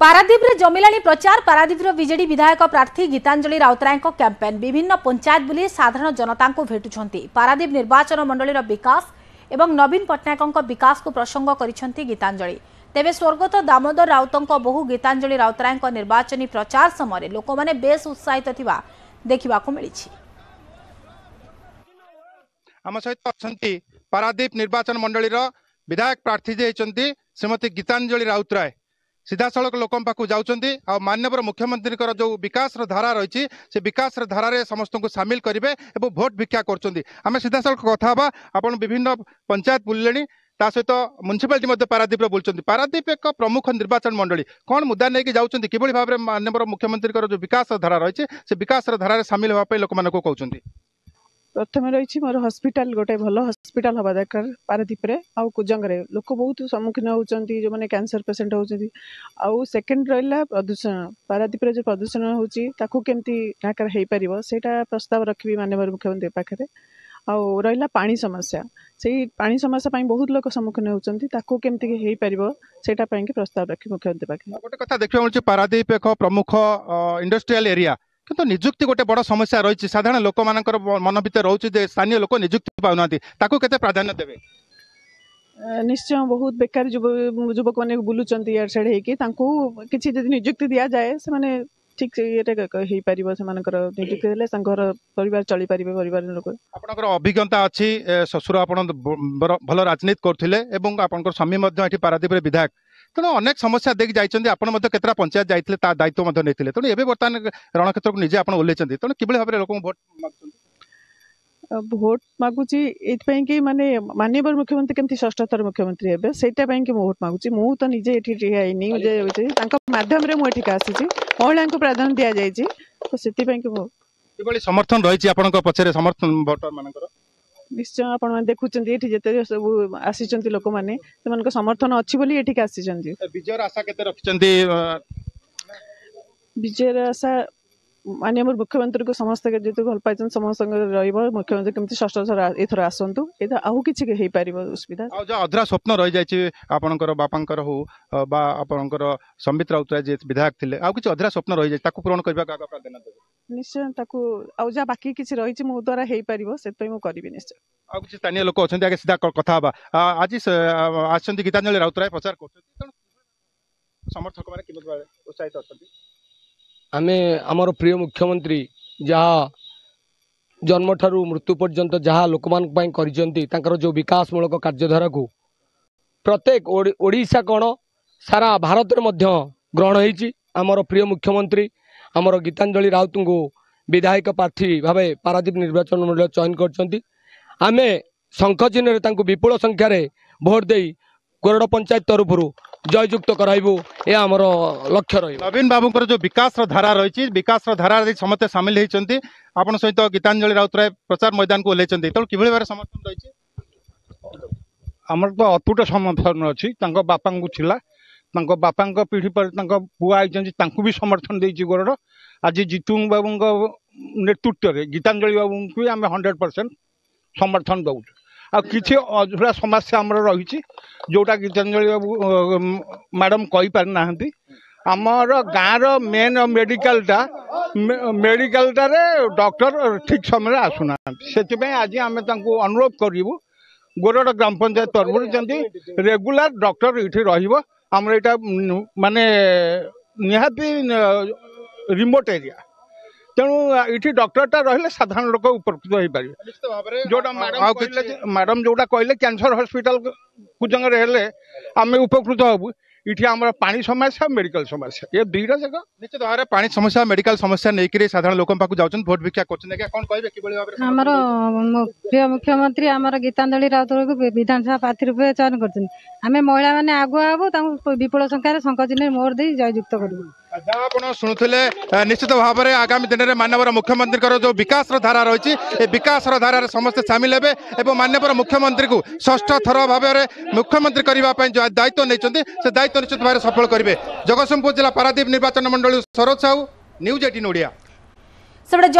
पारादीप जमिला प्रचार पारादीप विजेड विधायक प्रार्थी गीतांजलि राउतराय कैंपेन विभिन्न पंचायत बुले साधारण जनता को भेटुंट पारादीप निर्वाचन मंडल विकास एवं नवीन पट्टनायक विकास को प्रसंग कर गीतांजलि तेज स्वर्गत दामोदर राउत बहु गीतांजलि राउतरायों निर्वाचन प्रचार समय लोक बेस उत्साहित देखा पारादीप निर्वाचन मंडल विधायक प्रार्थी श्रीमती गीतांजलि राउतराय ସିଧାସଳଖ ଲୋକଙ୍କ ପାଖକୁ ଯାଉଛନ୍ତି ଆଉ ମାନ୍ୟବର ମୁଖ୍ୟମନ୍ତ୍ରୀଙ୍କର ଯେଉଁ ବିକାଶର ଧାରା ରହିଛି ସେ ବିକାଶର ଧାରାରେ ସମସ୍ତଙ୍କୁ ସାମିଲ କରିବେ ଏବଂ ଭୋଟ ଭିକ୍ଷା କରୁଛନ୍ତି ଆମେ ସିଧାସଳଖ କଥା ହେବା ଆପଣ ବିଭିନ୍ନ ପଞ୍ଚାୟତ ବୁଲିଲେଣି ତା ସହିତ ମ୍ୟୁନିସିପାଲିଟି ମଧ୍ୟ ପାରାଦ୍ୱୀପର ବୁଲୁଛନ୍ତି ପାରାଦ୍ୱୀପ ଏକ ପ୍ରମୁଖ ନିର୍ବାଚନ ମଣ୍ଡଳୀ କ'ଣ ମୁଦ୍ଦା ନେଇକି ଯାଉଛନ୍ତି କିଭଳି ଭାବରେ ମାନ୍ୟବର ମୁଖ୍ୟମନ୍ତ୍ରୀଙ୍କର ଯେଉଁ ବିକାଶର ଧାରା ରହିଛି ସେ ବିକାଶର ଧାରାରେ ସାମିଲ ହେବା ପାଇଁ ଲୋକମାନଙ୍କୁ କହୁଛନ୍ତି प्रथम रही मोर हस्पिटाल गोटे भल हस्पिटाल हवा दरकार पारादीप्रे आजंगे लोक बहुत सम्मुखीन होती जो मैंने कैंसर पेसेंट होती आउ सेकेंड रहा प्रदूषण पारादीप्रे जो प्रदूषण होकर हो पार से प्रस्ताव रखी मानव मुख्यमंत्री पाखे आउ रहा पा समस्या से पा समस्या बहुत लोग सम्मुखीन होती केमती हो पार से प्रस्ताव रखी मुख्यमंत्री पाखे गोटे कथा देखा मिलती पारादीप एक प्रमुख इंडस्ट्रियाल एरिया কিন্তু ନିଯୁକ୍ତି ଗୋଟେ ବଡ଼ ସମସ୍ୟା ରହିଛି ସାଧାରଣ ଲୋକମାନଙ୍କର ମନ ଭିତରେ ରହୁଛି ଯେ ସ୍ଥାନୀୟ ଲୋକ ନିଯୁକ୍ତି ପାଉନାହାନ୍ତି ତାକୁ କେତେ ପ୍ରାଧାନ୍ୟ ଦେବେ ନିଶ୍ଚୟ ବହୁତ ବେକାର ଯୁବ ଯୁବକମାନେ ବୁଲୁଛନ୍ତି ଇଆଡ଼େ ସିଆଡ଼େ ହେଇକି ତାଙ୍କୁ କିଛି ଯଦି ନିଯୁକ୍ତି ଦିଆଯାଏ ସେମାନେ ଠିକ୍ ଇଏରେ ହେଇପାରିବ ସେମାନଙ୍କର ନିଯୁକ୍ତି ହେଲେ ତାଙ୍କ ଘର ପରିବାର ଚଳିପାରିବେ ପରିବାର ଲୋକ ଆପଣଙ୍କର ଅଭିଜ୍ଞତା ଅଛି ଶ୍ୱଶୁର ଆପଣ ଭଲ ରାଜନୀତି କରୁଥିଲେ ଏବଂ ଆପଣଙ୍କର ସ୍ୱାମୀ ମଧ୍ୟ ଏଠି ପାରାଦ୍ୱୀପରେ ବିଧାୟକ ତେଣୁ ଅନେକ ସମସ୍ୟା ଦେଇକି ଯାଇଛନ୍ତି ଆପଣ ମଧ୍ୟ କେତେଟା ପଞ୍ଚାୟତ ଯାଇଥିଲେ ତା ଦାୟିତ୍ୱ ମଧ୍ୟ ନେଇଥିଲେ ତେଣୁ ଏବେ ବର୍ତ୍ତମାନ ରଣକ୍ଷେତ୍ରକୁ ନିଜେ ଆପଣ ଓହ୍ଲେଇଛନ୍ତି ତେଣୁ କିଭଳି ଭାବରେ ଲୋକଙ୍କୁ ଭୋଟ ମାଗୁଛନ୍ତି ଭୋଟ ମାଗୁଛି ଏଇଥିପାଇଁ କି ମାନେ ମାନ୍ୟବର ମୁଖ୍ୟମନ୍ତ୍ରୀ କେମିତି ଷଷ୍ଠ ଥର ମୁଖ୍ୟମନ୍ତ୍ରୀ ହେବେ ସେଇଟା ପାଇଁ କି ମୁଁ ଭୋଟ ମାଗୁଛି ମୁଁ ତ ନିଜେ ଏଠି ଠିଆ ହେଇନି ତାଙ୍କ ମାଧ୍ୟମରେ ମୁଁ ଏଠିକି ଆସିଛି ମହିଳାଙ୍କୁ ପ୍ରାଧାନ୍ୟ ଦିଆଯାଇଛି ତ ସେଥିପାଇଁ କି ମୁଁ କିଭଳି ସମର୍ଥନ ରହିଛି ଆପଣଙ୍କ ପଛରେ ସମର୍ଥନ ଭୋଟର ମାନଙ୍କର ନିଶ୍ଚୟ ଆପଣମାନେ ଦେଖୁଛନ୍ତି ଏଠି ଯେତେ ସବୁ ଆସିଛନ୍ତି ଲୋକମାନେ ସେମାନଙ୍କ ସମର୍ଥନ ଅଛି ବୋଲି ଏଠିକି ଆସିଛନ୍ତି ବିଜୟର ଆଶା କେତେ ରଖିଛନ୍ତି ବିଜୟର ଆଶା ମାନେ ଆମର ମୁଖ୍ୟମନ୍ତ୍ରୀଙ୍କୁ ସମସ୍ତେ ଯେହେତୁ ଭଲ ପାଇଛନ୍ତି ସମସ୍ତଙ୍କ ରହିବ ମୁଖ୍ୟମନ୍ତ୍ରୀ କେମିତି ଷଷ୍ଠ ଥର ଏଥର ଆସନ୍ତୁ ଏଇଟା ଆଉ କିଛି ହେଇପାରିବ ସୁବିଧା ଆଉ ଯାହା ଅଧରା ସ୍ୱପ୍ନ ରହିଯାଇଛି ଆପଣଙ୍କର ବାପାଙ୍କର ହଉ ବା ଆପଣଙ୍କର ସମ୍ବିତ ରାଉତରାୟ ଯିଏ ବିଧାୟକ ଥିଲେ ଆଉ କିଛି ଅଧରା ସ୍ୱପ୍ନ ରହିଯାଇଛି ତାକୁ ପୂରଣ କରିବାକୁ ଆଗ ପ୍ରାଧାନ୍ୟ ନିଶ୍ଚୟ ତାକୁ ଆଉ ଯାହା ବାକି କିଛି ରହିଛି ମୋ ଦ୍ୱାରା ହେଇପାରିବ ସେଥିପାଇଁ ମୁଁ କରିବି ନିଶ୍ଚୟ ଆଉ କିଛି ସ୍ଥାନୀୟ ଲୋକ ଅଛନ୍ତି ଆଗେ ସିଧା କଥା ହେବା ଆଜି ଆସିଛନ୍ତି ଗୀତାଞ୍ଜଳି ରାଉତରାୟ ପ୍ରଚାର କରୁଛନ୍ତି ତେଣୁ ସମର୍ଥକମାନେ କେମିତି ଉତ୍ସାହିତ ଅଛନ୍ତି ଆମେ ଆମର ପ୍ରିୟ ମୁଖ୍ୟମନ୍ତ୍ରୀ ଯାହା ଜନ୍ମଠାରୁ ମୃତ୍ୟୁ ପର୍ଯ୍ୟନ୍ତ ଯାହା ଲୋକମାନଙ୍କ ପାଇଁ କରିଛନ୍ତି ତାଙ୍କର ଯେଉଁ ବିକାଶମୂଳକ କାର୍ଯ୍ୟଧାରାକୁ ପ୍ରତ୍ୟେକ ଓଡ଼ିଶା କ'ଣ ସାରା ଭାରତରେ ମଧ୍ୟ ଗ୍ରହଣ ହୋଇଛି ଆମର ପ୍ରିୟ ମୁଖ୍ୟମନ୍ତ୍ରୀ ଆମର ଗୀତାଞ୍ଜଳି ରାଉତଙ୍କୁ ବିଧାୟକ ପ୍ରାର୍ଥୀ ଭାବେ ପାରାଦୀପ ନିର୍ବାଚନ ମଣ୍ଡଳ ଚୟନ କରିଛନ୍ତି ଆମେ ଶଙ୍ଖ ଚିହ୍ନରେ ତାଙ୍କୁ ବିପୁଳ ସଂଖ୍ୟାରେ ଭୋଟ ଦେଇ କୋରଡ଼ ପଞ୍ଚାୟତ ତରଫରୁ জয়যুক্ত କରାଇବୁ ଏହା ଆମର ଲକ୍ଷ୍ୟ ରହିବ ନବୀନ ବାବୁଙ୍କର ଯେଉଁ ବିକାଶର ଧାରା ରହିଛି ବିକାଶର ଧାରାରେ ସମସ୍ତେ ସାମିଲ ହେଇଛନ୍ତି ଆପଣ ସହିତ ଗୀତାଞ୍ଜଳି ରାଉତରାୟ ପ୍ରଚାର ମୈଦାନକୁ ଓହ୍ଲାଇଛନ୍ତି ତେଣୁ କିଭଳି ଭାବରେ ସମର୍ଥନ ରହିଛି ଆମର ତ ଅତୁଟ ସମର୍ଥନ ଅଛି ତାଙ୍କ ବାପାଙ୍କୁ ଥିଲା ତାଙ୍କ ବାପାଙ୍କ ପିଢ଼ି ପରେ ତାଙ୍କ ପୁଅ ଆଇଛନ୍ତି ତାଙ୍କୁ ବି ସମର୍ଥନ ଦେଇଛି ଗୋଡ଼ର ଆଜି ଜିତୁ ବାବୁଙ୍କ ନେତୃତ୍ୱରେ ଗୀତାଞ୍ଜଳି ବାବୁଙ୍କୁ ବି ଆମେ ହଣ୍ଡ୍ରେଡ଼ ପରସେଣ୍ଟ ସମର୍ଥନ ଦେଉଛୁ ଆଉ କିଛି ଅଝୁରା ସମସ୍ୟା ଆମର ରହିଛି ଯେଉଁଟା ଗୀତାଞ୍ଜଳି ବାବୁ ମ୍ୟାଡ଼ାମ୍ କହିପାରିନାହାନ୍ତି ଆମର ଗାଁର ମେନ୍ ମେଡ଼ିକାଲଟା ମେଡ଼ିକାଲଟାରେ ଡକ୍ଟର ଠିକ୍ ସମୟରେ ଆସୁନାହାନ୍ତି ସେଥିପାଇଁ ଆଜି ଆମେ ତାଙ୍କୁ ଅନୁରୋଧ କରିବୁ ଗୋରଡ଼ ଗ୍ରାମ ପଞ୍ଚାୟତ ତରଫରୁ ଯେମିତି ରେଗୁଲାର ଡକ୍ଟର ଏଇଠି ରହିବ ଆମର ଏଇଟା ମାନେ ନିହାତି ରିମୋଟ୍ ଏରିଆ ତେଣୁ ଏଠି ଡକ୍ଟରଟା ରହିଲେ ସାଧାରଣ ଲୋକ ଉପକୃତ ହେଇପାରିବେ ଯୋଉଟା ମ୍ୟାଡାମ କହିଲେ ମ୍ୟାଡାମ ଯୋଉଟା କହିଲେ କ୍ୟାନ୍ସର ହସ୍ପିଟାଲ କୁଜଙ୍ଗରେ ହେଲେ ଆମେ ଉପକୃତ ହବୁ এটি আমার পানি সমস্যা মেডিকাল সমস্যা এ দুইটা জায়গা নিশ্চিত ভাবে পানি সমস্যা মেডিকাল সমস্যা নেইকি সাধারণ লোক পাখ যাচ্ছেন ভোট ভিক্ষা করছেন আজ্ঞা কোন কইবে কিভাবে ভাবে আমার প্রিয় মুখ্যমন্ত্রী আমার গীতাঞ্জলি রাউতরায়কে বিধানসভা প্রার্থী রূপে চয়ন করছেন আমি মহিলা মানে আগুয়া হবু তাঁকু বিপুল সংখ্যার শঙ্খ চিহ্ন মোর দিয়ে জয়যুক্ত করবো ଯାହା ଆପଣ ଶୁଣୁଥିଲେ ନିଶ୍ଚିତ ଭାବରେ ଆଗାମୀ ଦିନରେ ମାନ୍ୟବର ମୁଖ୍ୟମନ୍ତ୍ରୀଙ୍କର ଯେଉଁ ବିକାଶର ଧାରା ରହିଛି ଏ ବିକାଶର ଧାରାରେ ସମସ୍ତେ ସାମିଲ ହେବେ ଏବଂ ମାନ୍ୟବର ମୁଖ୍ୟମନ୍ତ୍ରୀଙ୍କୁ ଷଷ୍ଠ ଥର ଭାବରେ ମୁଖ୍ୟମନ୍ତ୍ରୀ କରିବା ପାଇଁ ଯେଉଁ ଦାୟିତ୍ୱ ନେଇଛନ୍ତି ସେ ଦାୟିତ୍ୱ ନିଶ୍ଚିତ ଭାବରେ ସଫଳ କରିବେ ଜଗତସିଂହପୁର ଜିଲ୍ଲା ପାରାଦୀପ ନିର୍ବାଚନ ମଣ୍ଡଳୀ ସରୋଜ ସାହୁ ନ୍ୟୁଜ୍ ଏଇଟିନ୍ ଓଡ଼ିଆ